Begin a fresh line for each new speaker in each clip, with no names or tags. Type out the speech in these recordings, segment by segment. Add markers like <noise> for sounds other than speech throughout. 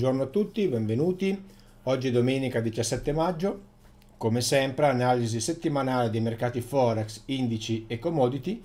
Buongiorno a tutti, benvenuti. Oggi è domenica 17 maggio. Come sempre, analisi settimanale dei mercati forex, indici e commodity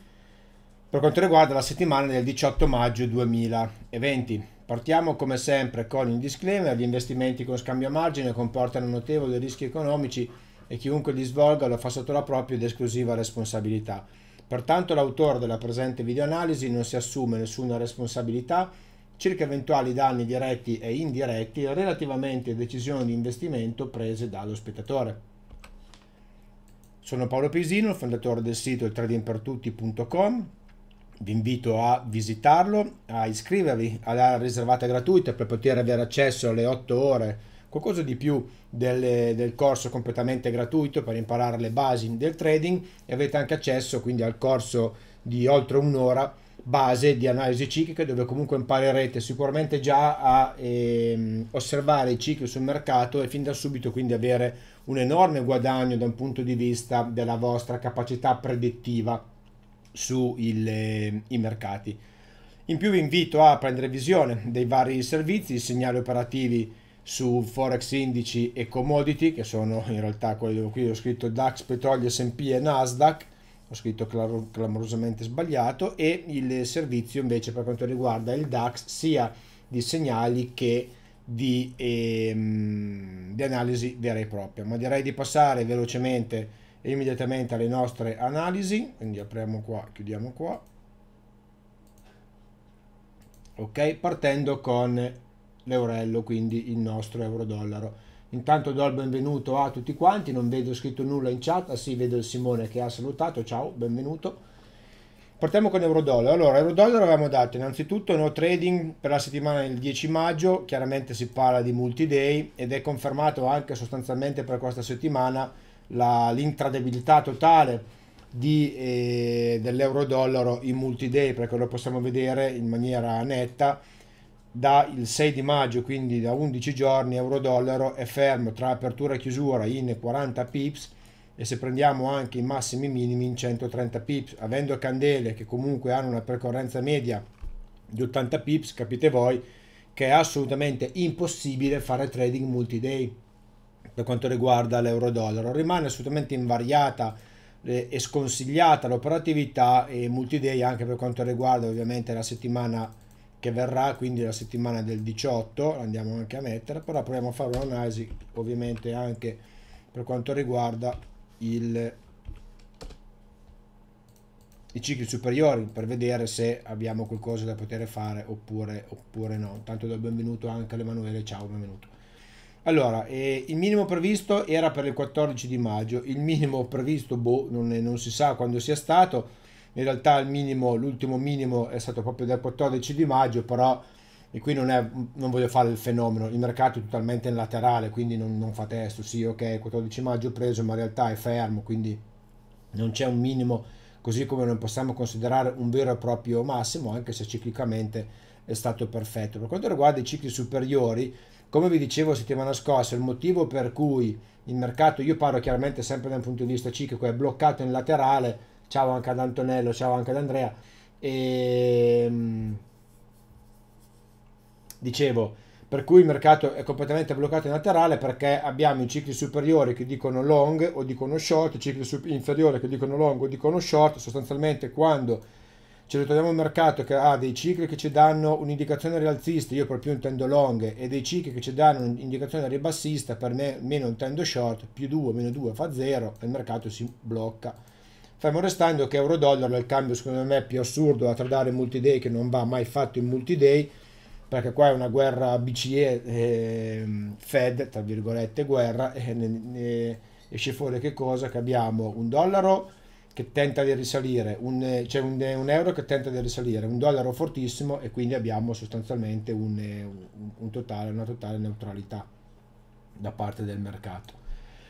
per quanto riguarda la settimana del 18 maggio 2020. Partiamo come sempre con il disclaimer, gli investimenti con scambio a margine comportano notevoli rischi economici e chiunque li svolga lo fa sotto la propria ed esclusiva responsabilità. Pertanto l'autore della presente videoanalisi non si assume nessuna responsabilità circa eventuali danni diretti e indiretti relativamente a decisioni di investimento prese dallo spettatore. Sono Paolo Pisino, fondatore del sito tradingpertutti.com. Vi invito a visitarlo, a iscrivervi alla riservata gratuita per poter avere accesso alle 8 ore, qualcosa di più del, del corso completamente gratuito per imparare le basi del trading e avete anche accesso quindi al corso di oltre un'ora base di analisi ciclica dove comunque imparerete sicuramente già a ehm, osservare i cicli sul mercato e fin da subito quindi avere un enorme guadagno da un punto di vista della vostra capacità predittiva sui ehm, mercati. In più vi invito a prendere visione dei vari servizi, segnali operativi su Forex indici e commodity che sono in realtà quelli dove qui ho scritto DAX, petrolio, S&P e Nasdaq ho scritto clamorosamente sbagliato e il servizio invece per quanto riguarda il DAX sia di segnali che di, ehm, di analisi vera e propria ma direi di passare velocemente e immediatamente alle nostre analisi quindi apriamo qua chiudiamo qua ok partendo con l'eurello quindi il nostro euro dollaro Intanto do il benvenuto a tutti quanti, non vedo scritto nulla in chat, ah sì, vedo il Simone che ha salutato, ciao, benvenuto. Partiamo con Eurodollaro. Allora, Eurodollaro avevamo dato innanzitutto no trading per la settimana del 10 maggio, chiaramente si parla di multi-day ed è confermato anche sostanzialmente per questa settimana l'intradabilità totale eh, dell'euro-dollaro in multi-day, perché lo possiamo vedere in maniera netta dal 6 di maggio, quindi da 11 giorni, euro-dollaro è fermo tra apertura e chiusura in 40 pips e se prendiamo anche i massimi minimi in 130 pips, avendo candele che comunque hanno una percorrenza media di 80 pips, capite voi che è assolutamente impossibile fare trading multi-day per quanto riguarda l'euro-dollaro. Rimane assolutamente invariata eh, e sconsigliata l'operatività e multi-day anche per quanto riguarda ovviamente la settimana che verrà quindi la settimana del 18, andiamo anche a mettere, però proviamo a fare un'analisi ovviamente anche per quanto riguarda il, i cicli superiori per vedere se abbiamo qualcosa da poter fare oppure, oppure no. Tanto do il benvenuto anche all'Emanuele, ciao, benvenuto. Allora, eh, il minimo previsto era per il 14 di maggio, il minimo previsto, boh, non, è, non si sa quando sia stato, in realtà minimo, l'ultimo minimo è stato proprio del 14 di maggio, però e qui non, è, non, voglio fare il fenomeno, il mercato è totalmente in laterale, quindi non, non fa testo, sì ok 14 maggio preso, ma in realtà è fermo, quindi non c'è un minimo, così come non possiamo considerare un vero e proprio massimo, anche se ciclicamente è stato perfetto. Per quanto riguarda i cicli superiori, come vi dicevo settimana scorsa, il motivo per cui il mercato, io parlo chiaramente sempre da un punto di vista ciclico, è bloccato in laterale, ciao anche ad Antonello, ciao anche ad Andrea. E, ehm, dicevo, per cui il mercato è completamente bloccato in laterale perché abbiamo i cicli superiori che dicono long o dicono short, i cicli inferiori che dicono long o dicono short, sostanzialmente quando ci ritroviamo un mercato che ha dei cicli che ci danno un'indicazione rialzista, io per più intendo long, e dei cicli che ci danno un'indicazione ribassista, per me meno intendo short, più 2, meno 2 fa 0, e il mercato si blocca Fermo restando che euro-dollaro è il cambio secondo me più assurdo da tradare in multi-day che non va mai fatto in multi-day perché qua è una guerra BCE eh, Fed, tra virgolette guerra, e ne, ne esce fuori che cosa? Che abbiamo un dollaro che tenta di risalire, un, cioè un, un, euro che tenta di risalire, un dollaro fortissimo e quindi abbiamo sostanzialmente un, un totale, una totale neutralità da parte del mercato.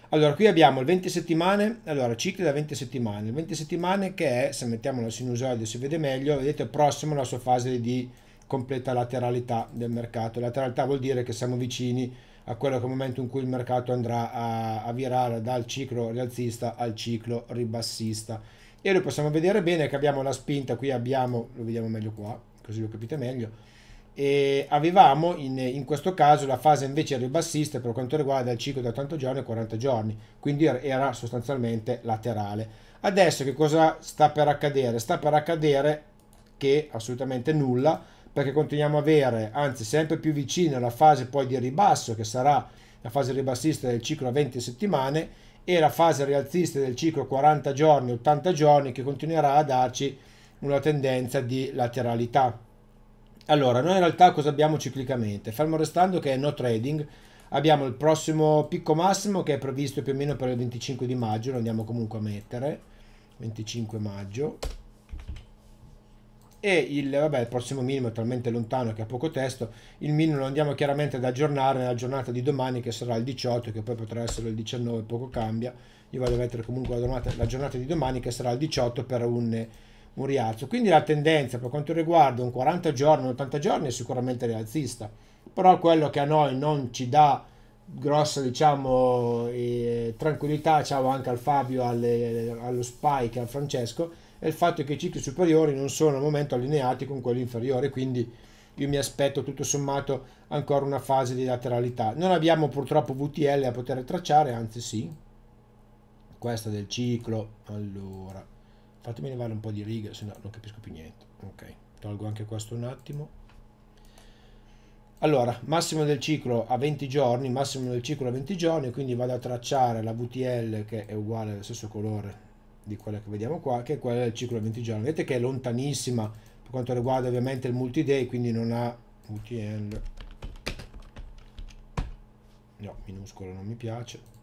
Allora, qui abbiamo il 20 settimane, allora cicli da 20 settimane. Il 20 settimane che è, se mettiamo la sinusoide si vede meglio, vedete prossimo alla sua fase di completa lateralità del mercato. Lateralità vuol dire che siamo vicini a quello che è il momento in cui il mercato andrà a, a virare dal ciclo rialzista al ciclo ribassista. E lo possiamo vedere bene che abbiamo la spinta, qui abbiamo, lo vediamo meglio qua, così lo capite meglio, e avevamo in, in, questo caso la fase invece ribassista per quanto riguarda il ciclo da 80 giorni a 40 giorni, quindi era sostanzialmente laterale. Adesso che cosa sta per accadere? Sta per accadere che assolutamente nulla, perché continuiamo a avere, anzi sempre più vicino alla fase poi di ribasso, che sarà la fase ribassista del ciclo a 20 settimane, e la fase rialzista del ciclo 40 giorni, 80 giorni, che continuerà a darci una tendenza di lateralità. Allora, noi in realtà cosa abbiamo ciclicamente? Fermo restando che è no trading, abbiamo il prossimo picco massimo che è previsto più o meno per il 25 di maggio, lo andiamo comunque a mettere, 25 maggio, e il, vabbè, il prossimo minimo è talmente lontano che ha poco testo, il minimo lo andiamo chiaramente ad aggiornare nella giornata di domani che sarà il 18, che poi potrà essere il 19, poco cambia, io vado a mettere comunque la giornata, la giornata di domani che sarà il 18 per un un rialzo. Quindi la tendenza per quanto riguarda un 40 giorni, un 80 giorni è sicuramente rialzista, però quello che a noi non ci dà grossa diciamo, eh, tranquillità, ciao anche al Fabio, alle, allo Spike, al Francesco, è il fatto che i cicli superiori non sono al momento allineati con quelli inferiori, quindi io mi aspetto tutto sommato ancora una fase di lateralità. Non abbiamo purtroppo VTL a poter tracciare, anzi sì, questa del ciclo, allora fatemi levare un po' di righe, se no non capisco più niente. Ok, tolgo anche questo un attimo. Allora, massimo del ciclo a 20 giorni, massimo del ciclo a 20 giorni, quindi vado a tracciare la VTL che è uguale allo stesso colore di quella che vediamo qua, che è quella del ciclo a 20 giorni. Vedete che è lontanissima per quanto riguarda ovviamente il multi-day, quindi non ha VTL. No, minuscolo non mi piace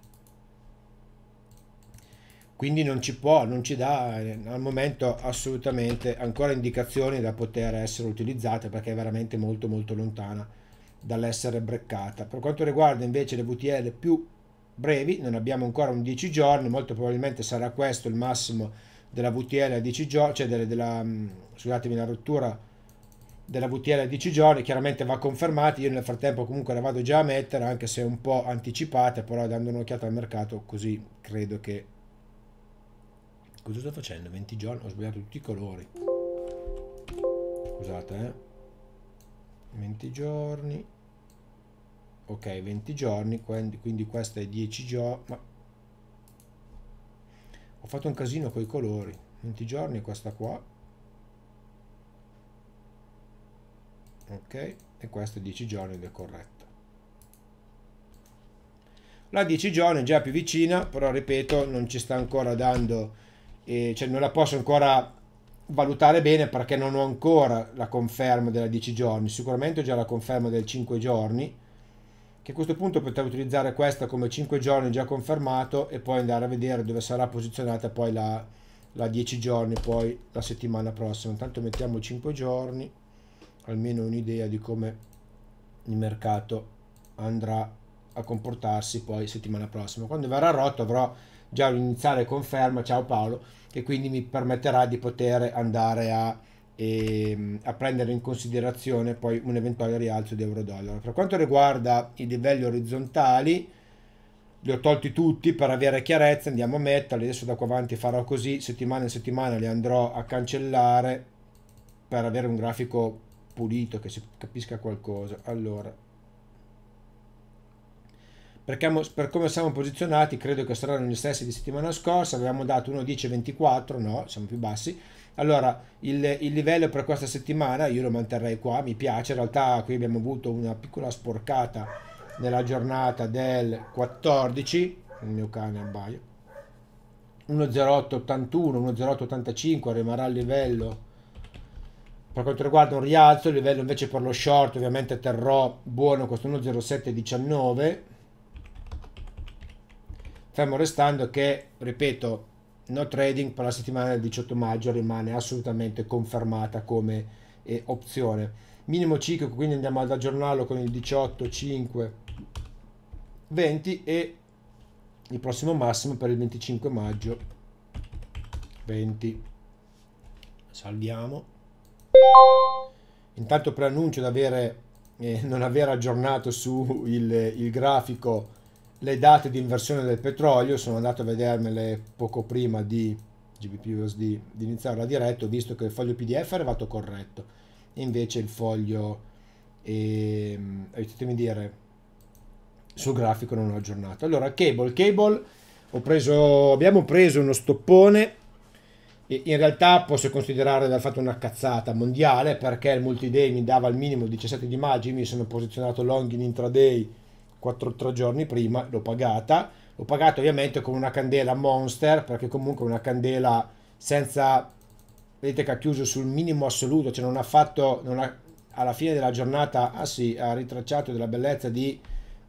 quindi non ci può, non ci dà eh, al momento assolutamente ancora indicazioni da poter essere utilizzata perché è veramente molto molto lontana dall'essere breccata. Per quanto riguarda invece le VTL più brevi, non abbiamo ancora un 10 giorni, molto probabilmente sarà questo il massimo della VTL a 10 giorni, cioè della, della, mm, scusatemi, la rottura della VTL a 10 giorni, chiaramente va confermata, io nel frattempo comunque la vado già a mettere, anche se un po' anticipata, però dando un'occhiata al mercato così credo che Cosa sto facendo? 20 giorni? Ho sbagliato tutti i colori. Scusate, eh. 20 giorni. Ok, 20 giorni, quindi questa è 10 giorni. Ma... Ho fatto un casino con i colori. 20 giorni, questa qua. Ok, e questa è 10 giorni ed è corretta. La 10 giorni è già più vicina, però ripeto, non ci sta ancora dando e cioè non la posso ancora valutare bene perché non ho ancora la conferma della 10 giorni, sicuramente ho già la conferma del 5 giorni, che a questo punto potrei utilizzare questa come 5 giorni già confermato e poi andare a vedere dove sarà posizionata poi la, la 10 giorni, poi la settimana prossima. Intanto mettiamo 5 giorni, almeno un'idea di come il mercato andrà a comportarsi poi settimana prossima. Quando verrà rotto avrò già un'iniziale conferma, ciao Paolo, che quindi mi permetterà di poter andare a, eh, a prendere in considerazione poi un eventuale rialzo di euro-dollaro. Per quanto riguarda i livelli orizzontali, li ho tolti tutti per avere chiarezza, andiamo a metterli, adesso da qua avanti farò così, settimana in settimana li andrò a cancellare per avere un grafico pulito che si capisca qualcosa. Allora, perché, per come siamo posizionati, credo che saranno gli stessi di settimana scorsa, avevamo dato 1,10,24, no, siamo più bassi. Allora, il, il, livello per questa settimana io lo manterrei qua, mi piace, in realtà qui abbiamo avuto una piccola sporcata nella giornata del 14, il mio cane abbaia, 1,0881, 1,0885 rimarrà il livello per quanto riguarda un rialzo, il livello invece per lo short ovviamente terrò buono questo 1,0719 fermo restando che, ripeto, no trading per la settimana del 18 maggio rimane assolutamente confermata come eh, opzione. Minimo ciclo, quindi andiamo ad aggiornarlo con il 18, 5, 20 e il prossimo massimo per il 25 maggio 20. Salviamo. Intanto preannuncio di eh, non aver aggiornato su il, il grafico le date di inversione del petrolio, sono andato a vedermele poco prima di GBP USD di iniziare la diretta, ho visto che il foglio PDF era arrivato corretto, invece il foglio, eh, aiutatemi a dire, sul grafico non ho aggiornato. Allora, cable, cable, preso, abbiamo preso uno stoppone, in realtà posso considerare dal fatto una cazzata mondiale perché il multiday mi dava al minimo 17 di maggio, mi sono posizionato long in intraday 4-3 giorni prima, l'ho pagata, l'ho pagata ovviamente con una candela monster, perché comunque una candela senza, vedete che ha chiuso sul minimo assoluto, cioè non ha fatto, non ha, alla fine della giornata, ah sì, ha ritracciato della bellezza di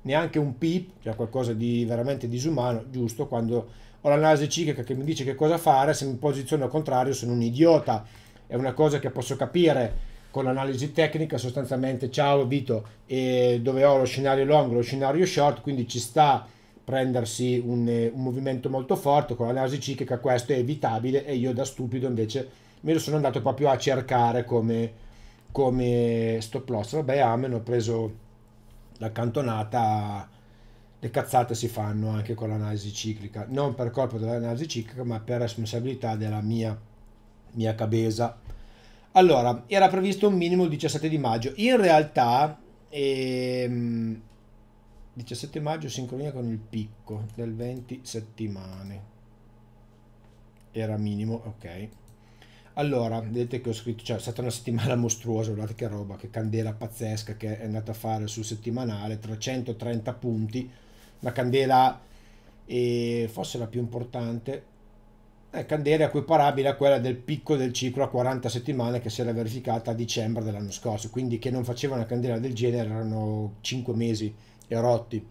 neanche un pip, cioè qualcosa di veramente disumano, giusto, quando ho l'analisi ciclica che mi dice che cosa fare, se mi posiziono al contrario sono un idiota, è una cosa che posso capire, con l'analisi tecnica sostanzialmente ciao Vito e dove ho lo scenario long lo scenario short quindi ci sta prendersi un, un movimento molto forte con l'analisi ciclica questo è evitabile e io da stupido invece me lo sono andato proprio a cercare come, come stop loss vabbè a amen ho preso la cantonata le cazzate si fanno anche con l'analisi ciclica non per colpa dell'analisi ciclica ma per responsabilità della mia mia cabeza allora, era previsto un minimo il 17 di maggio. In realtà, ehm, 17 maggio sincronia con il picco del 20 settimane. Era minimo, ok. Allora, vedete che ho scritto, cioè è stata una settimana <laughs> mostruosa, guardate che roba, che candela pazzesca che è andata a fare sul settimanale, 330 punti, la candela e eh, forse la più importante, eh, candela equiparabile a quella del picco del ciclo a 40 settimane che si era verificata a dicembre dell'anno scorso, quindi che non faceva una candela del genere erano 5 mesi e rotti,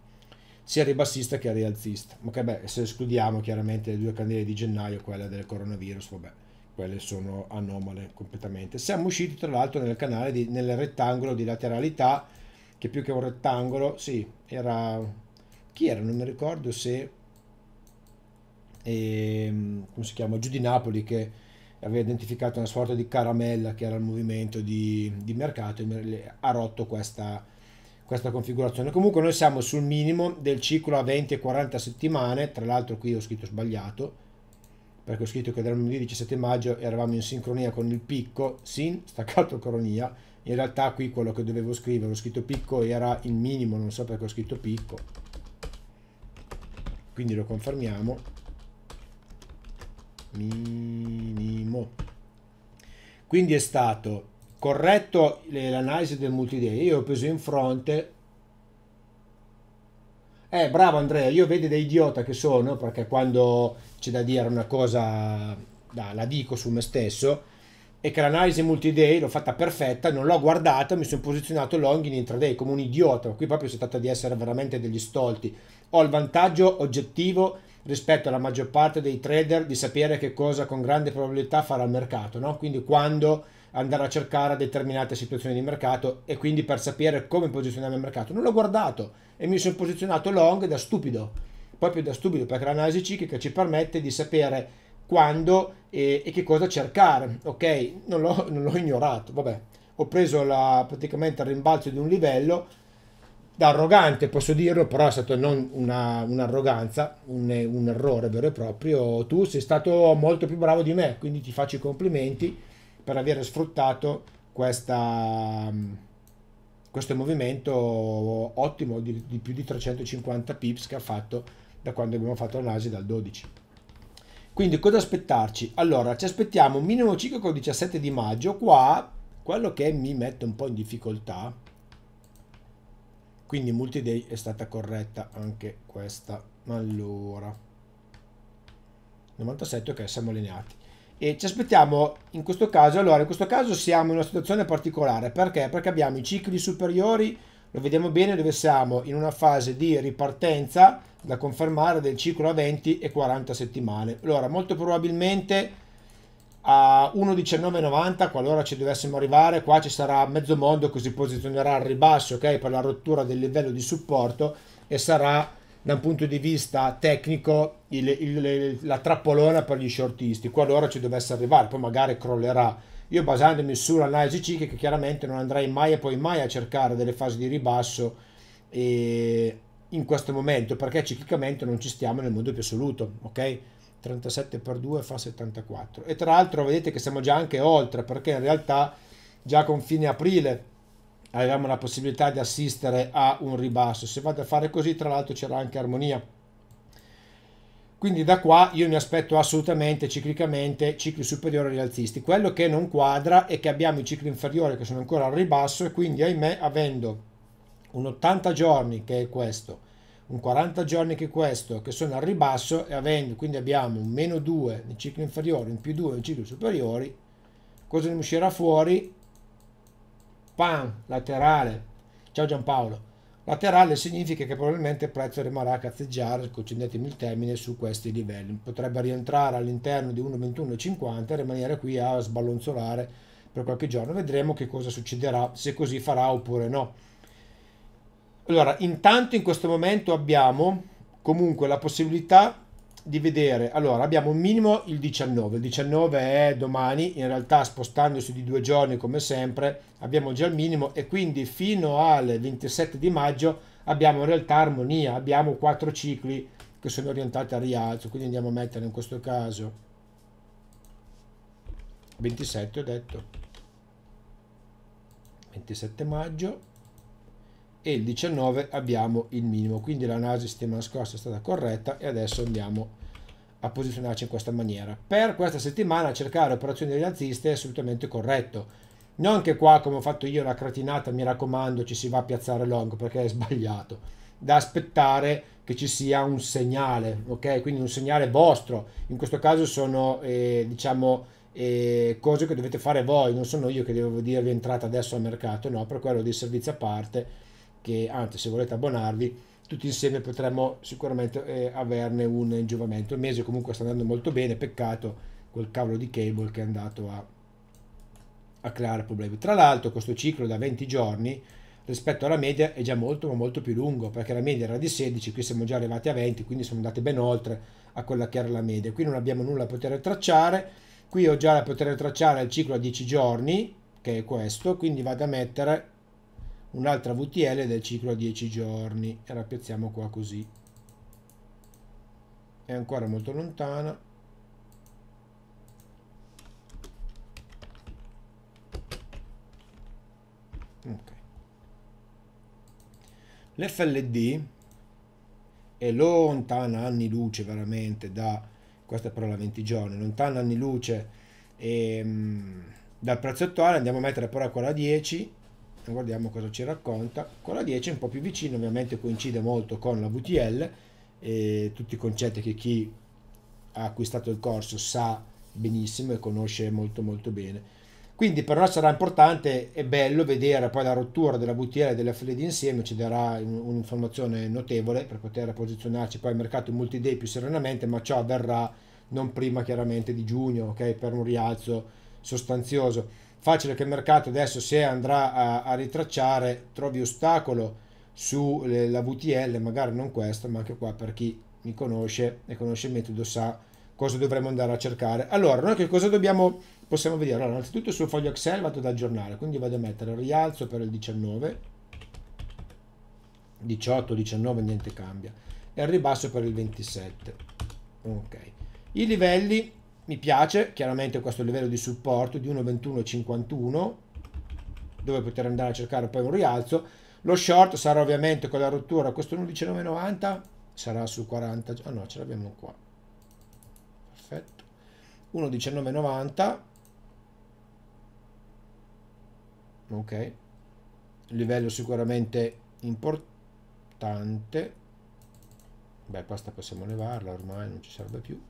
sia ribassista che rialzista. Ma che beh, se escludiamo chiaramente le due candele di gennaio, quella del coronavirus, vabbè, quelle sono anomale completamente. Siamo usciti tra l'altro nel canale, di, nel rettangolo di lateralità, che più che un rettangolo, sì, era... Chi era? Non mi ricordo se e, mm, come si chiama, giù di Napoli che aveva identificato una sorta di caramella che era il movimento di, di mercato e ha rotto questa, questa configurazione. Comunque noi siamo sul minimo del ciclo a 20 e 40 settimane, tra l'altro qui ho scritto sbagliato, perché ho scritto che dal 17 maggio eravamo in sincronia con il picco, sin, staccato cronia, in realtà qui quello che dovevo scrivere, ho scritto picco era il minimo, non so perché ho scritto picco, quindi lo confermiamo, minimo. Quindi è stato corretto l'analisi del multiday. Io ho preso in fronte. Eh, bravo Andrea, io vedo da idiota che sono, perché quando c'è da dire una cosa da, la dico su me stesso, e che l'analisi multiday l'ho fatta perfetta, non l'ho guardata, mi sono posizionato long in intraday come un idiota. Qui proprio si tratta di essere veramente degli stolti. Ho il vantaggio oggettivo rispetto alla maggior parte dei trader di sapere che cosa con grande probabilità farà il mercato, no? quindi quando andare a cercare determinate situazioni di mercato e quindi per sapere come posizionare il mercato. Non l'ho guardato e mi sono posizionato long da stupido, proprio da stupido perché l'analisi ciclica ci permette di sapere quando e, e che cosa cercare, ok? Non l'ho, non l'ho ignorato, vabbè. Ho preso la, praticamente il rimbalzo di un livello da arrogante posso dirlo, però è stato non una, un'arroganza, un, un, errore vero e proprio. Tu sei stato molto più bravo di me, quindi ti faccio i complimenti per aver sfruttato questa, mm, questo movimento ottimo di, di, più di 350 pips che ha fatto da quando abbiamo fatto l'analisi dal 12. Quindi cosa aspettarci? Allora, ci aspettiamo un minimo ciclo col 17 di maggio, qua quello che mi mette un po' in difficoltà quindi multi-day è stata corretta anche questa allora 97 ok siamo allineati e ci aspettiamo in questo caso allora in questo caso siamo in una situazione particolare perché perché abbiamo i cicli superiori lo vediamo bene dove siamo in una fase di ripartenza da confermare del ciclo a 20 e 40 settimane allora molto probabilmente a 1,1990 qualora ci dovessimo arrivare qua ci sarà mezzo mondo che si posizionerà al ribasso okay, per la rottura del livello di supporto e sarà da un punto di vista tecnico il, il, la trappolona per gli shortisti qualora ci dovesse arrivare poi magari crollerà io basandomi sull'analisi ciclica chiaramente non andrei mai e poi mai a cercare delle fasi di ribasso eh, in questo momento perché ciclicamente non ci stiamo nel mondo più assoluto ok 37 per 2 fa 74 e tra l'altro vedete che siamo già anche oltre perché in realtà già con fine aprile avevamo la possibilità di assistere a un ribasso se vado a fare così tra l'altro c'era anche armonia quindi da qua io mi aspetto assolutamente ciclicamente cicli superiori rialzisti quello che non quadra è che abbiamo i cicli inferiori che sono ancora al ribasso e quindi ahimè avendo un 80 giorni che è questo un 40 giorni che questo, che sono al ribasso e avendo, quindi abbiamo un meno 2 nel ciclo inferiore, un più 2 nel ciclo superiore, cosa ne uscirà fuori? Pam, laterale. Ciao Giampaolo. Laterale significa che probabilmente il prezzo rimarrà a cazzeggiare, concedetemi il termine, su questi livelli. Potrebbe rientrare all'interno di 1,2150 e rimanere qui a sballonzolare per qualche giorno. Vedremo che cosa succederà, se così farà oppure no. Allora, intanto in questo momento abbiamo comunque la possibilità di vedere allora abbiamo un minimo il 19 il 19 è domani in realtà spostandosi di due giorni come sempre abbiamo già il minimo e quindi fino al 27 di maggio abbiamo in realtà armonia abbiamo quattro cicli che sono orientati al rialzo quindi andiamo a mettere in questo caso 27 ho detto 27 maggio e il 19 abbiamo il minimo quindi l'analisi settimana scorsa è stata corretta e adesso andiamo a posizionarci in questa maniera per questa settimana cercare operazioni rialziste è assolutamente corretto non che qua come ho fatto io la cretinata mi raccomando ci si va a piazzare long perché è sbagliato da aspettare che ci sia un segnale ok quindi un segnale vostro in questo caso sono eh, diciamo eh, cose che dovete fare voi non sono io che devo dirvi entrate adesso al mercato no per quello di servizio a parte che anzi se volete abbonarvi tutti insieme potremmo sicuramente eh, averne un giovamento. Il mese comunque sta andando molto bene, peccato quel cavolo di cable che è andato a, a creare problemi. Tra l'altro questo ciclo da 20 giorni rispetto alla media è già molto ma molto più lungo perché la media era di 16, qui siamo già arrivati a 20, quindi siamo andati ben oltre a quella che era la media. Qui non abbiamo nulla da poter tracciare, qui ho già da poter tracciare il ciclo a 10 giorni, che è questo, quindi vado a mettere un'altra VTL del ciclo a 10 giorni e la piazziamo qua così è ancora molto lontana okay. l'FLD è lontana anni luce veramente da questa parola 20 giorni lontana anni luce e, ehm, dal prezzo attuale andiamo a mettere però ancora 10 guardiamo cosa ci racconta. Con la 10 è un po' più vicino, ovviamente coincide molto con la VTL e tutti i concetti che chi ha acquistato il corso sa benissimo e conosce molto molto bene. Quindi per noi sarà importante e bello vedere poi la rottura della VTL e dell'FLD insieme, ci darà un'informazione notevole per poter posizionarci poi al mercato multi-day più serenamente, ma ciò avverrà non prima chiaramente di giugno, ok? Per un rialzo sostanzioso facile che il mercato adesso se andrà a, a ritracciare trovi ostacolo sulla eh, VTL, magari non questa, ma anche qua per chi mi conosce e conosce il metodo sa cosa dovremmo andare a cercare. Allora, noi che cosa dobbiamo, possiamo vedere? Allora, innanzitutto sul foglio Excel vado ad aggiornare, quindi vado a mettere il rialzo per il 19, 18, 19, niente cambia, e il ribasso per il 27. Ok. I livelli mi piace chiaramente questo livello di supporto di 1,2151 dove poter andare a cercare poi un rialzo lo short sarà ovviamente con la rottura questo 11,990 sarà su 40 ah no ce l'abbiamo qua perfetto 1,1990 ok livello sicuramente importante beh questa possiamo levarla ormai non ci serve più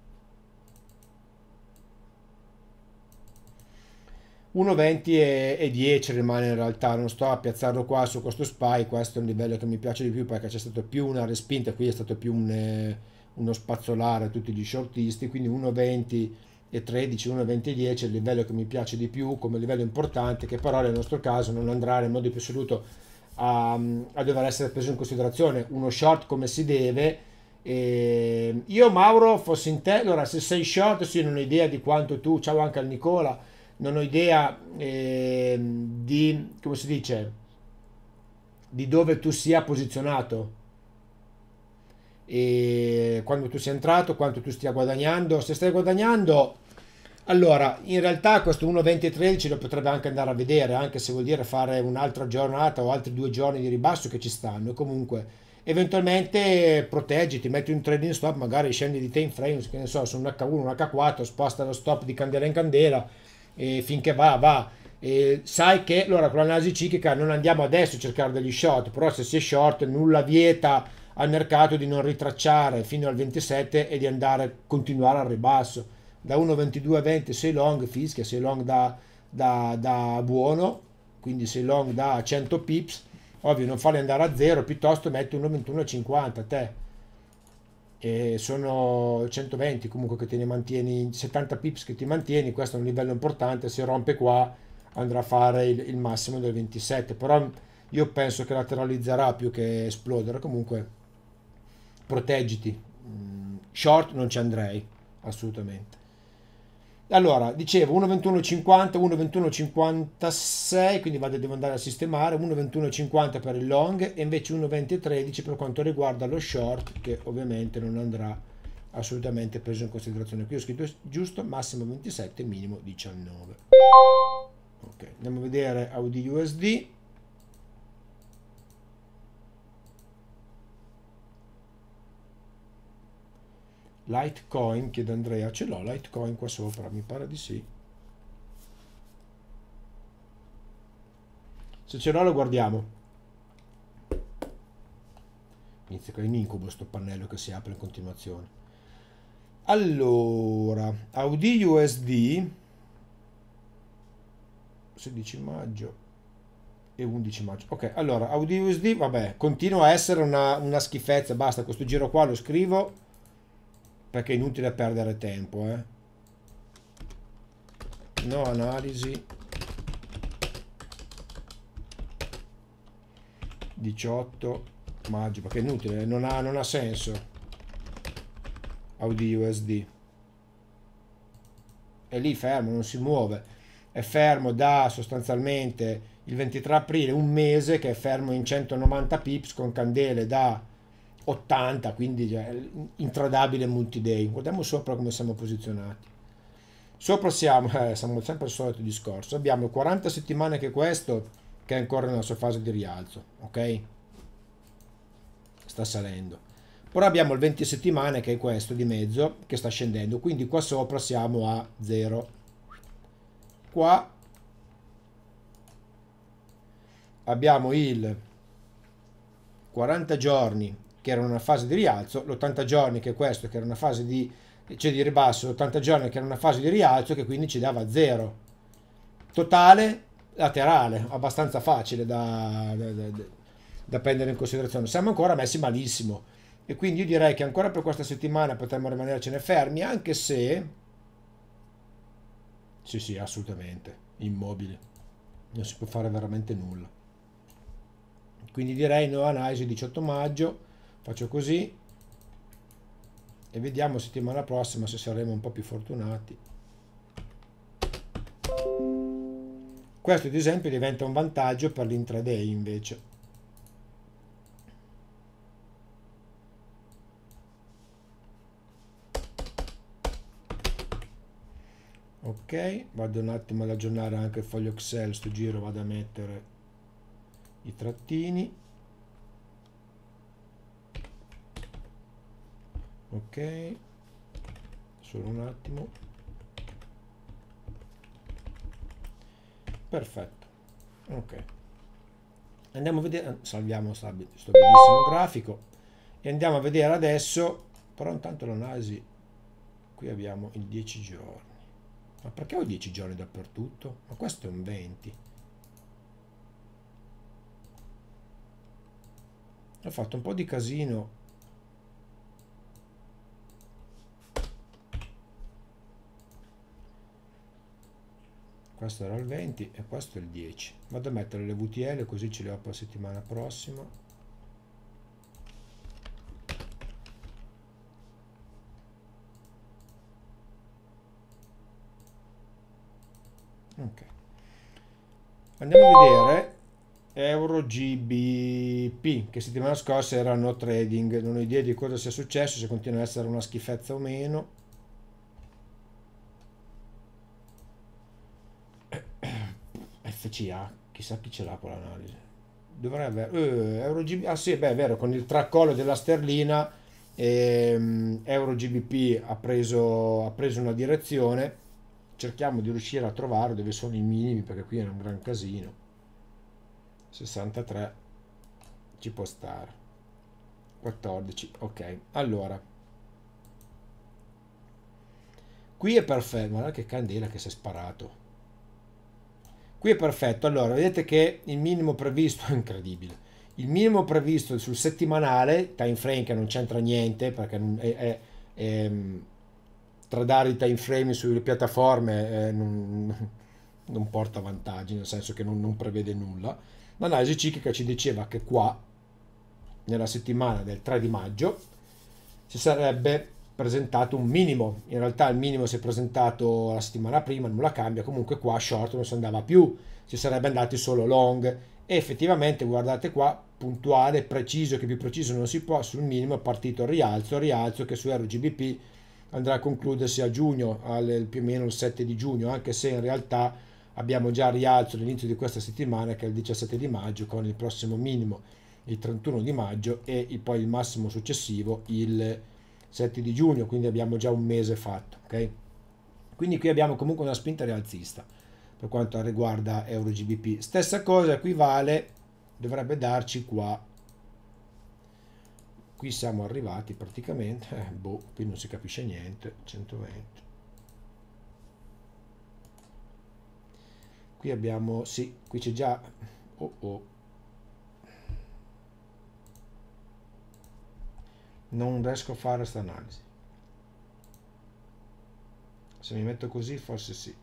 1,20 e, e 10 rimane in realtà, non sto a piazzarlo qua su questo spy, questo è un livello che mi piace di più perché c'è stato più una respinta, qui è stato più un, eh, uno spazzolare a tutti gli shortisti, quindi 1,20 e 13, 1,20 e 10 è il livello che mi piace di più come livello importante che però nel nostro caso non andrà in modo più assoluto a, a dover essere preso in considerazione uno short come si deve. E ehm, io Mauro, fossi in te, allora se sei short sì, non ho idea di quanto tu, ciao anche al Nicola, non ho idea eh, di, come si dice, di dove tu sia posizionato. E quando tu sei entrato, quanto tu stia guadagnando. Se stai guadagnando, allora in realtà questo 1,2013 lo potrebbe anche andare a vedere, anche se vuol dire fare un'altra giornata o altri due giorni di ribasso che ci stanno. Comunque, eventualmente proteggiti, metti un trading stop, magari scendi di time frame, che ne so, su un H1, un H4, sposta lo stop di candela in candela e finché va, va. E sai che allora con l'analisi ciclica non andiamo adesso a cercare degli short, però se si è short nulla vieta al mercato di non ritracciare fino al 27 e di andare a continuare al ribasso. Da 1,22 a 20 sei long fischia, sei long da, da, da buono, quindi sei long da 100 pips, ovvio non farli andare a zero, piuttosto metti 1,21 a te e sono 120 comunque che te ne mantieni 70 pips che ti mantieni questo è un livello importante se rompe qua andrà a fare il, il massimo del 27 però io penso che lateralizzerà più che esplodere comunque proteggiti mm, short non ci andrei assolutamente allora, dicevo 1,21,50, 1,21,56, quindi vado, devo andare a sistemare 1,21,50 per il long e invece 1,20,13 per quanto riguarda lo short che ovviamente non andrà assolutamente preso in considerazione. Qui ho scritto giusto, massimo 27, minimo 19. Ok, andiamo a vedere Audi USD. Litecoin, chiede Andrea, ce l'ho Litecoin qua sopra, mi pare di sì. Se ce l'ho lo guardiamo. Inizia con è un incubo questo pannello che si apre in continuazione. Allora, Audi USD 16 maggio e 11 maggio. Ok, allora, Audi USD, vabbè, continua a essere una, una schifezza, basta, questo giro qua lo scrivo perché è inutile perdere tempo eh? no analisi 18 maggio perché è inutile eh. non ha, non ha senso audio USD è lì fermo non si muove è fermo da sostanzialmente il 23 aprile un mese che è fermo in 190 pips con candele da 80, quindi cioè, intradabile multi-day. Guardiamo sopra come siamo posizionati. Sopra siamo, eh, siamo sempre al solito discorso, abbiamo 40 settimane che questo, che è ancora nella sua fase di rialzo, ok? Sta salendo. Ora abbiamo il 20 settimane che è questo di mezzo che sta scendendo, quindi qua sopra siamo a 0. Qua abbiamo il 40 giorni che era una fase di rialzo, l'80 giorni che è questo che era una fase di, cioè di ribasso, l'80 giorni che era una fase di rialzo che quindi ci dava zero. Totale laterale, abbastanza facile da, da, da, da prendere in considerazione. Siamo ancora messi malissimo e quindi io direi che ancora per questa settimana potremmo rimanercene fermi anche se... Sì, sì, assolutamente, Immobile. non si può fare veramente nulla. Quindi direi nuova analisi 18 maggio faccio così e vediamo settimana prossima se saremo un po' più fortunati questo ad esempio diventa un vantaggio per l'intraday invece ok vado un attimo ad aggiornare anche il foglio excel sto giro vado a mettere i trattini ok solo un attimo perfetto ok andiamo a vedere ah, salviamo questo bellissimo grafico e andiamo a vedere adesso però intanto l'analisi qui abbiamo il 10 giorni ma perché ho 10 giorni dappertutto? ma questo è un 20 ho fatto un po' di casino questo era il 20 e questo è il 10 vado a mettere le VTL così ce le ho per la settimana prossima ok andiamo a vedere Euro GBP che settimana scorsa erano trading non ho idea di cosa sia successo se continua a essere una schifezza o meno RCA, chissà chi ce l'ha con l'analisi. Dovrei avere... Eh, EuroGB... Ah sì, beh è vero, con il tracollo della sterlina ehm, GBP ha preso, ha preso una direzione. Cerchiamo di riuscire a trovare dove sono i minimi perché qui è un gran casino. 63 ci può stare. 14, ok. Allora, qui è perfetto, guarda che candela che si è sparato. Qui è perfetto, allora vedete che il minimo previsto è incredibile. Il minimo previsto sul settimanale, time frame che non c'entra niente perché è, è, è, mm, tradare i time frame sulle piattaforme eh, non, non, porta vantaggi, nel senso che non, non prevede nulla. L'analisi ciclica ci diceva che qua, nella settimana del 3 di maggio, ci sarebbe presentato un minimo. In realtà il minimo si è presentato la settimana prima, nulla cambia. Comunque qua short non si andava più, si sarebbe andati solo long. E effettivamente, guardate qua, puntuale, preciso, che più preciso non si può, sul minimo è partito il rialzo, rialzo che su RGBP andrà a concludersi a giugno, al, più o meno il 7 di giugno, anche se in realtà abbiamo già rialzo all'inizio di questa settimana, che è il 17 di maggio, con il prossimo minimo il 31 di maggio e poi il massimo successivo il 7 di giugno, quindi abbiamo già un mese fatto. Okay? Quindi qui abbiamo comunque una spinta rialzista per quanto riguarda Euro GBP. Stessa cosa equivale, dovrebbe darci qua. Qui siamo arrivati praticamente, eh, boh, qui non si capisce niente, 120. Qui abbiamo, sì, qui c'è già, oh oh, non riesco a fare questa analisi se mi metto così forse sì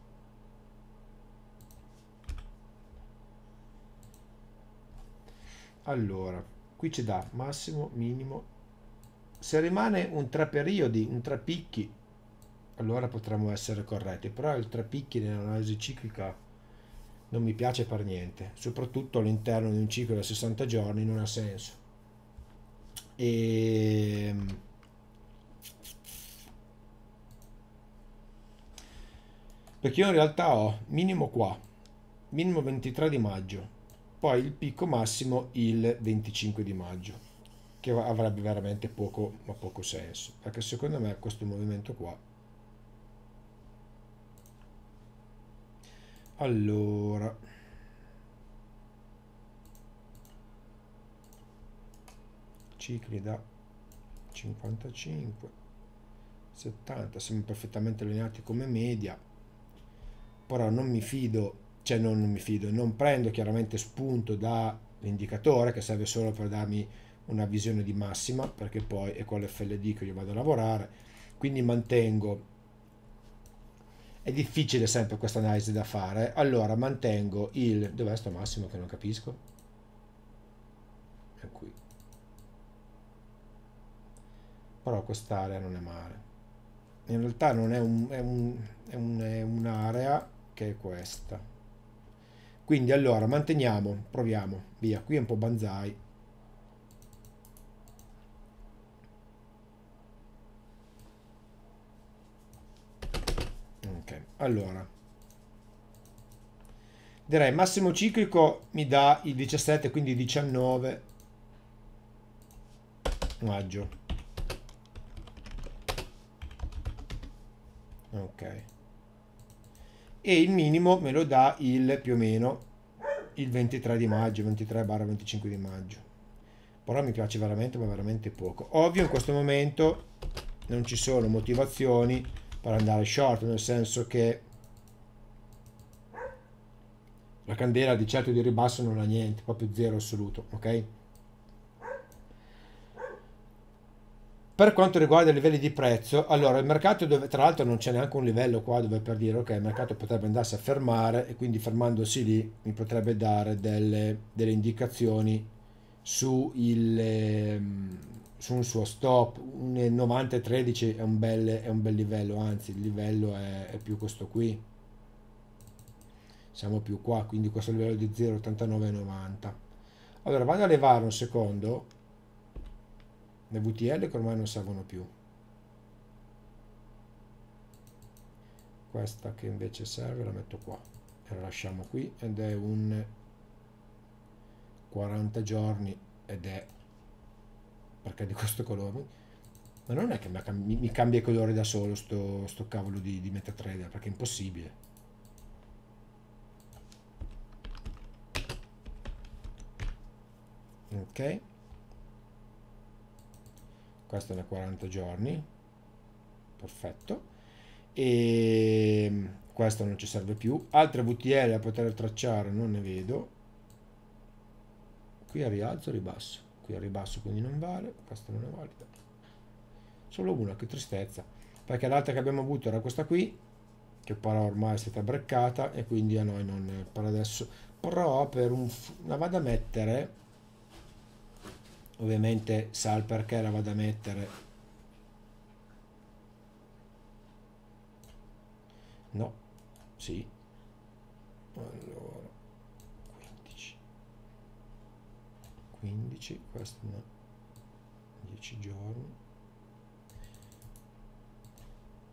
allora qui ci dà massimo minimo se rimane un tre periodi un tre picchi allora potremmo essere corretti però il tre picchi nell'analisi ciclica non mi piace per niente soprattutto all'interno di un ciclo da 60 giorni non ha senso e... Ehm, perché io in realtà ho minimo qua, minimo 23 di maggio, poi il picco massimo il 25 di maggio che avrebbe veramente poco, ma poco senso, perché secondo me questo movimento qua... Allora... cicli da 55 70 siamo perfettamente allineati come media però non mi fido cioè non, non mi fido non prendo chiaramente spunto dall'indicatore che serve solo per darmi una visione di massima perché poi è con l'FLD che io vado a lavorare quindi mantengo è difficile sempre questa analisi da fare allora mantengo il dov'è sto massimo che non capisco è qui però quest'area non è male In realtà non è, un, è, un, è, un, è un'area che è questa. Quindi allora manteniamo, proviamo, via, qui è un po' banzai. Ok, allora. Direi massimo ciclico mi dà il 17, quindi 19 maggio. ok e il minimo me lo dà il più o meno il 23 di maggio 23 25 di maggio però mi piace veramente ma veramente poco ovvio in questo momento non ci sono motivazioni per andare short nel senso che la candela di certo di ribasso non ha niente proprio zero assoluto ok Per quanto riguarda i livelli di prezzo, allora il mercato dove, tra l'altro non c'è neanche un livello qua dove per dire ok il mercato potrebbe andarsi a fermare e quindi fermandosi lì mi potrebbe dare delle, delle indicazioni su, il, ehm, su, un suo stop, un 90-13 è, un bel, è un bel livello, anzi il livello è, è più questo qui, siamo più qua, quindi questo livello di 0,89,90. Allora vado a levare un secondo le VTL che ormai non servono più. Questa che invece serve la metto qua e la lasciamo qui ed è un 40 giorni ed è perché di questo colore ma non è che mi cambia i colori da solo sto, sto cavolo di, di MetaTrader perché è impossibile ok questo è da 40 giorni perfetto e questa non ci serve più altre VTL da poter tracciare non ne vedo qui a rialzo ribasso qui a ribasso quindi non vale questa non è valida solo una che tristezza perché l'altra che abbiamo avuto era questa qui che però ormai è stata breccata e quindi a noi non è per adesso però per un la vado a mettere ovviamente sa il perché la vado a mettere no sì allora 15 15 questo no 10 giorni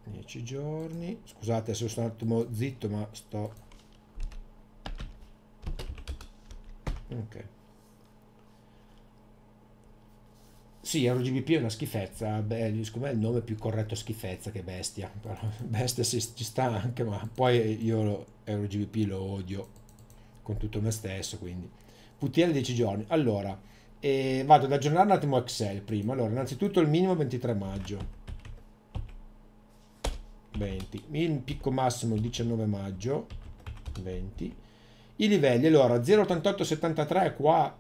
10 giorni scusate se sono un attimo zitto ma sto ok Sì, RGBP è una schifezza, beh, secondo me il nome più corretto è schifezza che bestia, però <laughs> bestia si, ci sta anche, ma poi io RGBP lo odio con tutto me stesso, quindi. PTL 10 giorni. Allora, eh, vado ad aggiornare un attimo Excel prima. Allora, innanzitutto il minimo 23 maggio. 20. Il picco massimo il 19 maggio. 20. I livelli, allora, 0,8873 qua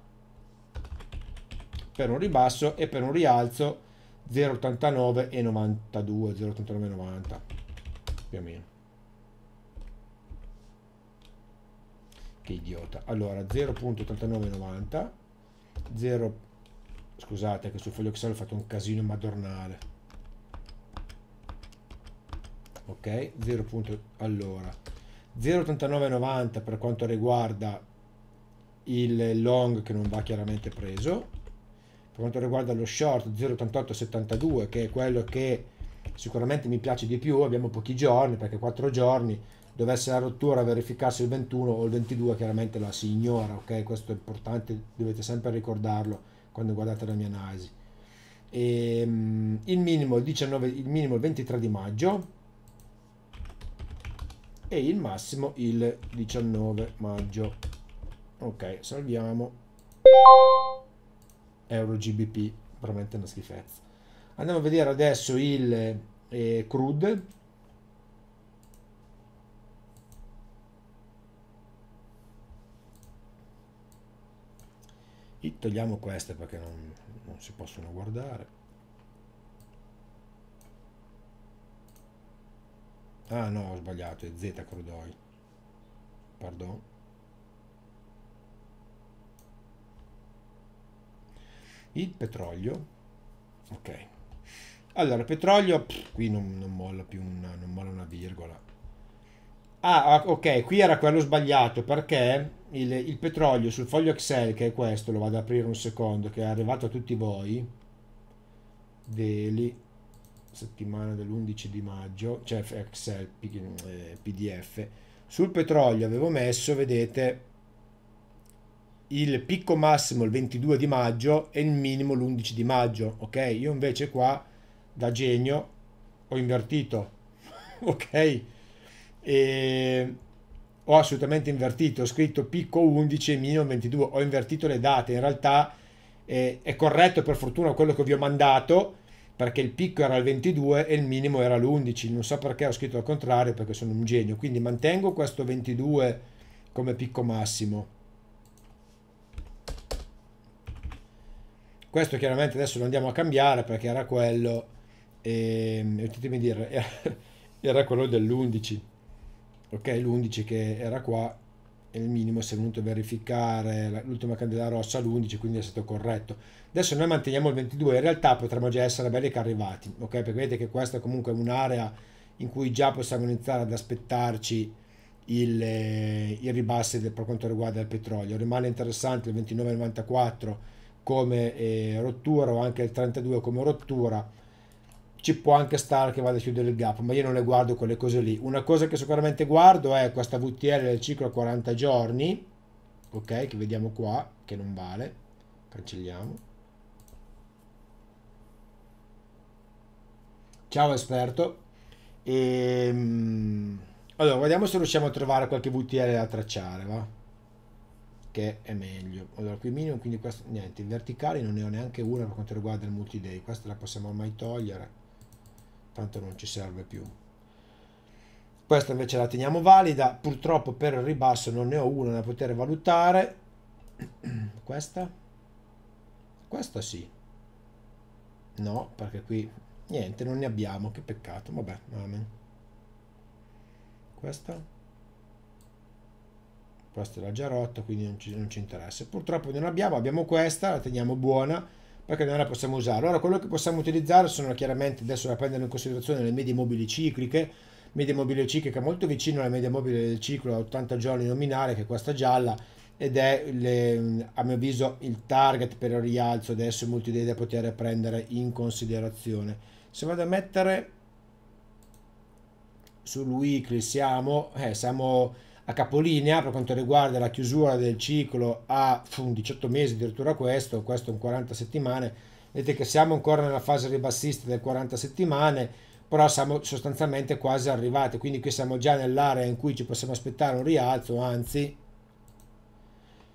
per un ribasso e per un rialzo 0,89 e 92, 0,89,90 più o meno. Che idiota. Allora 0,89,90, 0, scusate che sul foglio Excel ho fatto un casino madornale. Ok, 0. Allora, 0,89,90 per quanto riguarda il long che non va chiaramente preso per quanto riguarda lo short 0,8872 che è quello che sicuramente mi piace di più abbiamo pochi giorni perché 4 giorni dovesse la rottura verificarsi il 21 o il 22 chiaramente la si ignora ok questo è importante dovete sempre ricordarlo quando guardate la mia analisi e, ehm, il minimo il 19 il minimo il 23 di maggio e il massimo il 19 maggio ok salviamo euro GBP, veramente una schifezza. Andiamo a vedere adesso il eh, crude. E togliamo queste perché non, non si possono guardare. Ah no, ho sbagliato, è Z crude oil. Pardon. Il petrolio, ok. Allora, petrolio, pff, qui non, non, molla più una, non molla una virgola. Ah, ah, ok, qui era quello sbagliato perché il, il, petrolio sul foglio Excel, che è questo, lo vado ad aprire un secondo, che è arrivato a tutti voi, daily, settimana dell'11 di maggio, cioè Excel, PDF, sul petrolio avevo messo, vedete, il picco massimo il 22 di maggio e il minimo l'11 di maggio, ok? Io invece qua da genio ho invertito, <laughs> ok? E ho assolutamente invertito, ho scritto picco 11 e minimo 22, ho invertito le date, in realtà eh, è corretto per fortuna quello che vi ho mandato perché il picco era il 22 e il minimo era l'11, non so perché ho scritto al contrario perché sono un genio, quindi mantengo questo 22 come picco massimo questo chiaramente adesso lo andiamo a cambiare perché era quello e, dire <laughs> era, quello dell'11 ok l'11 che era qua e il minimo si è venuto a verificare l'ultima candela rossa l'11 quindi è stato corretto adesso noi manteniamo il 22 in realtà potremmo già essere belli che arrivati ok perché vedete che questa comunque è un'area in cui già possiamo iniziare ad aspettarci il, eh, ribassi ribasso per quanto riguarda il petrolio rimane interessante il 29,94 come eh, rottura o anche il 32 come rottura ci può anche stare che vada a chiudere il gap ma io non le guardo quelle cose lì una cosa che sicuramente guardo è questa VTL del ciclo 40 giorni ok che vediamo qua che non vale cancelliamo ciao esperto e, ehm, allora vediamo se riusciamo a trovare qualche VTL da tracciare va perché è meglio. Allora qui minimo, quindi questo, niente, in verticale non ne ho neanche una per quanto riguarda il multi-day, questa la possiamo ormai togliere, tanto non ci serve più. Questa invece la teniamo valida, purtroppo per il ribasso non ne ho una da poter valutare. <clears throat> Questa? Questa sì. No, perché qui niente, non ne abbiamo, che peccato, vabbè, amen. Questa? questa l'ha già rotta quindi non ci, non ci, interessa purtroppo non abbiamo abbiamo questa la teniamo buona perché non la possiamo usare allora quello che possiamo utilizzare sono chiaramente adesso la prendere in considerazione le medie mobili cicliche media mobile ciclica molto vicino alla media mobile del ciclo a 80 giorni nominale che è questa gialla ed è le, a mio avviso il target per il rialzo adesso molti dei da poter prendere in considerazione se vado a mettere sul weekly siamo, eh, siamo a capolinea per quanto riguarda la chiusura del ciclo a 18 mesi addirittura questo, questo in 40 settimane, vedete che siamo ancora nella fase ribassista del 40 settimane, però siamo sostanzialmente quasi arrivati, quindi qui siamo già nell'area in cui ci possiamo aspettare un rialzo, anzi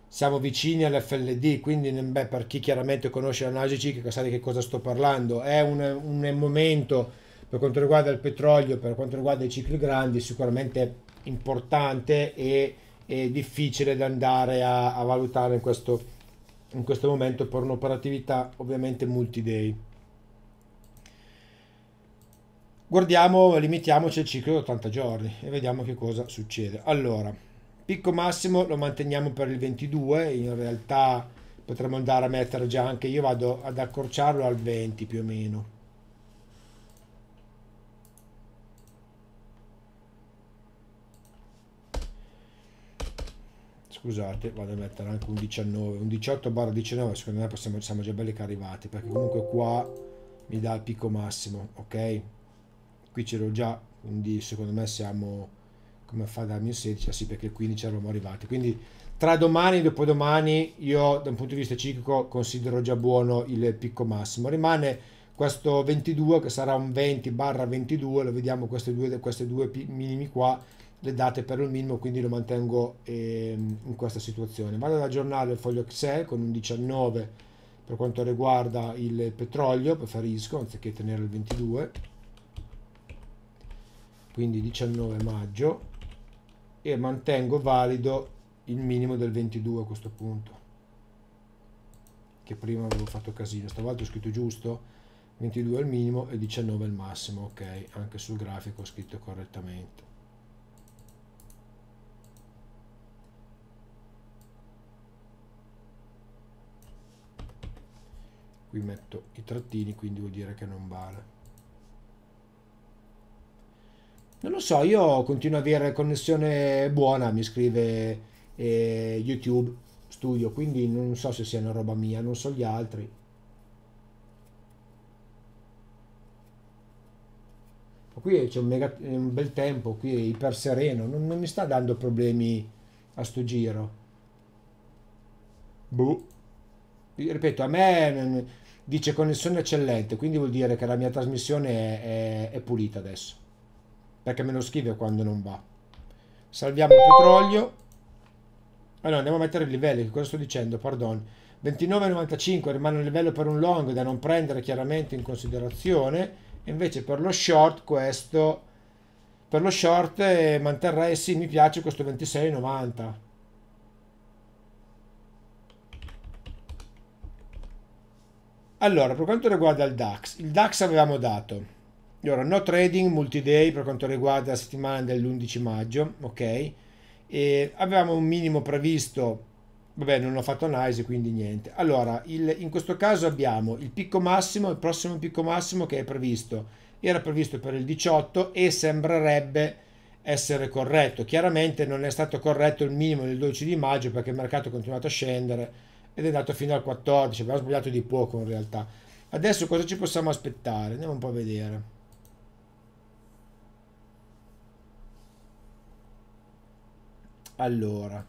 siamo vicini all'FLD, quindi beh, per chi chiaramente conosce l'analisi ciclica sa di che cosa sto parlando, è un, un momento per quanto riguarda il petrolio, per quanto riguarda i cicli grandi, sicuramente importante e, e difficile da andare a, a valutare in questo, in questo momento per un'operatività ovviamente multi-day. Guardiamo, limitiamoci al ciclo di 80 giorni e vediamo che cosa succede. Allora, picco massimo lo manteniamo per il 22, in realtà potremmo andare a mettere già anche, io vado ad accorciarlo al 20 più o meno. scusate, vado a mettere anche un 19, un 18 barra 19, secondo me possiamo, siamo già belli che arrivati, perché comunque qua mi dà il picco massimo, ok? Qui c'ero già, quindi secondo me siamo come fa dal mio 16, ah sì perché il 15 eravamo arrivati, quindi tra domani e dopodomani io da un punto di vista ciclico considero già buono il picco massimo, rimane questo 22 che sarà un 20 barra 22, lo vediamo queste due, queste due minimi qua, le date per il minimo, quindi lo mantengo ehm, in questa situazione. Vado ad aggiornare il foglio Excel con un 19 per quanto riguarda il petrolio, preferisco anziché tenere il 22, quindi 19 maggio, e mantengo valido il minimo del 22 a questo punto, che prima avevo fatto casino, stavolta ho scritto giusto, 22 è il minimo e 19 è il massimo, ok, anche sul grafico ho scritto correttamente. qui metto i trattini quindi vuol dire che non vale non lo so io continuo a avere connessione buona mi scrive eh, youtube studio quindi non so se sia una roba mia non so gli altri qui c'è un, mega, un bel tempo qui è iper sereno non, non mi sta dando problemi a sto giro boh ripeto a me dice connessione eccellente, quindi vuol dire che la mia trasmissione è, è, è pulita adesso, perché me lo scrive quando non va. Salviamo il petrolio. Allora andiamo a mettere i livelli, cosa sto dicendo, pardon. 29,95 rimane un livello per un long da non prendere chiaramente in considerazione, invece per lo short questo, per lo short eh, manterrei, sì mi piace questo 26,90 Allora, per quanto riguarda il DAX, il DAX avevamo dato allora, no trading multi-day per quanto riguarda la settimana dell'11 maggio, ok? E avevamo un minimo previsto, vabbè, non ho fatto analisi, quindi niente. Allora, il, in questo caso abbiamo il picco massimo, il prossimo picco massimo che è previsto, era previsto per il 18 e sembrerebbe essere corretto. Chiaramente non è stato corretto il minimo del 12 di maggio perché il mercato è continuato a scendere ed è andato fino al 14, abbiamo sbagliato di poco in realtà. Adesso cosa ci possiamo aspettare? Andiamo un po' a vedere. Allora.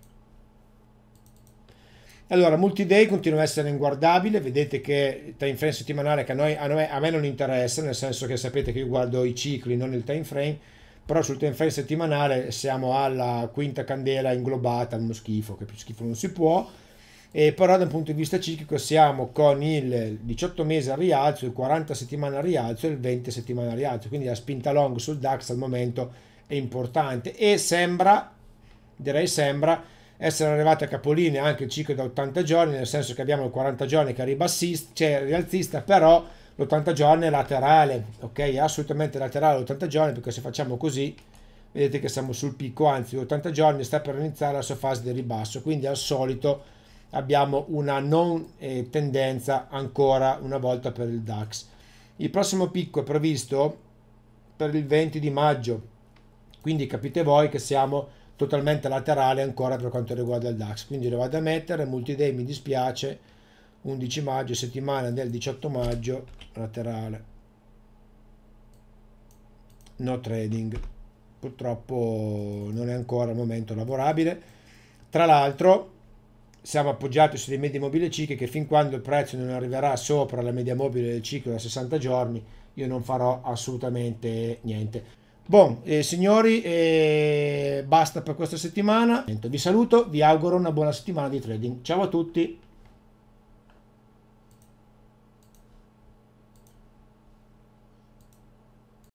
Allora, multi continua a essere inguardabile, vedete che il time frame settimanale che a, noi, a, noi, a me non interessa, nel senso che sapete che io guardo i cicli, non il time frame, però sul time frame settimanale siamo alla quinta candela inglobata, uno schifo, che più schifo non si può, e però da un punto di vista ciclico siamo con il 18 mese al rialzo, il 40 settimana al rialzo e il 20 settimana al rialzo, quindi la spinta long sul DAX al momento è importante e sembra, direi sembra, essere arrivati a capolinea anche il ciclo da 80 giorni, nel senso che abbiamo il 40 giorni che ribassista, cioè rialzista, però l'80 giorni è laterale, ok? È assolutamente laterale l'80 giorni perché se facciamo così vedete che siamo sul picco, anzi l'80 giorni sta per iniziare la sua fase di ribasso, quindi al solito abbiamo una non eh, tendenza ancora una volta per il DAX. Il prossimo picco è previsto per il 20 di maggio, quindi capite voi che siamo totalmente laterali ancora per quanto riguarda il DAX, quindi lo vado a mettere, multiday mi dispiace, 11 maggio, settimana del 18 maggio, laterale, no trading, purtroppo non è ancora il momento lavorabile, tra l'altro siamo appoggiati sulle medie mobile cicli che fin quando il prezzo non arriverà sopra la media mobile del ciclo da 60 giorni io non farò assolutamente niente. Buon, eh, signori, eh, basta per questa settimana. Vi saluto, vi auguro una buona settimana di trading. Ciao a tutti.